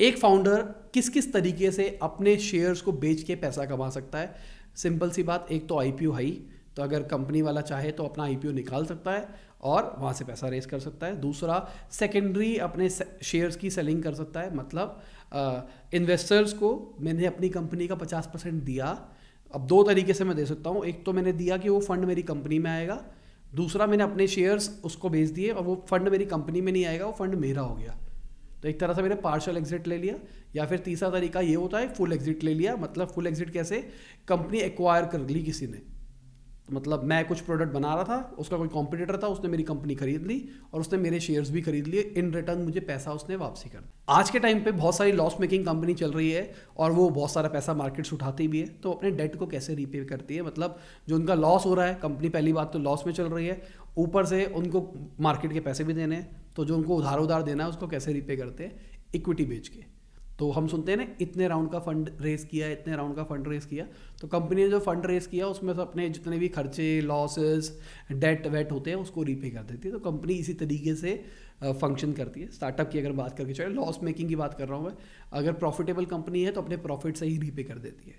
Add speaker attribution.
Speaker 1: एक फाउंडर किस किस तरीके से अपने शेयर्स को बेच के पैसा कमा सकता है सिंपल सी बात एक तो आई पी हाई तो अगर कंपनी वाला चाहे तो अपना आई निकाल सकता है और वहाँ से पैसा रेस कर सकता है दूसरा सेकेंडरी अपने शेयर्स की सेलिंग कर सकता है मतलब इन्वेस्टर्स को मैंने अपनी कंपनी का पचास परसेंट दिया अब दो तरीके से मैं दे सकता हूँ एक तो मैंने दिया कि वो फंड मेरी कंपनी में आएगा दूसरा मैंने अपने शेयर्स उसको बेच दिए और वो फंड मेरी कंपनी में नहीं आएगा वो फंड मेरा हो गया तो एक तरह से मैंने पार्शल एग्जिट ले लिया या फिर तीसरा तरीका ये होता है फुल एग्जिट ले लिया मतलब फुल एग्जिट कैसे कंपनी एक्वायर कर ली किसी ने मतलब मैं कुछ प्रोडक्ट बना रहा था उसका कोई कॉम्पिटेटर था उसने मेरी कंपनी खरीद ली और उसने मेरे शेयर्स भी खरीद लिए इन रिटर्न मुझे पैसा उसने वापसी कर दिया आज के टाइम पे बहुत सारी लॉस मेकिंग कंपनी चल रही है और वो बहुत सारा पैसा मार्केट्स उठाती भी है तो अपने डेट को कैसे रीपे करती है मतलब जो उनका लॉस हो रहा है कंपनी पहली बात तो लॉस में चल रही है ऊपर से उनको मार्केट के पैसे भी देने हैं तो जो उनको उधार उधार देना है उसको कैसे रीपे करते हैं इक्विटी बेच के तो हम सुनते हैं ना इतने राउंड का फंड रेस किया इतने राउंड का फंड रेस किया तो कंपनी ने जो फंड रेस किया उसमें से अपने जितने भी खर्चे लॉसेस डेट वेट होते हैं उसको रीपे कर देती है तो कंपनी इसी तरीके से फंक्शन करती है स्टार्टअप की अगर बात करके चले लॉस मेकिंग की बात कर रहा हूँ मैं अगर प्रॉफिटेबल कंपनी है तो अपने प्रॉफिट से ही रीपे कर देती है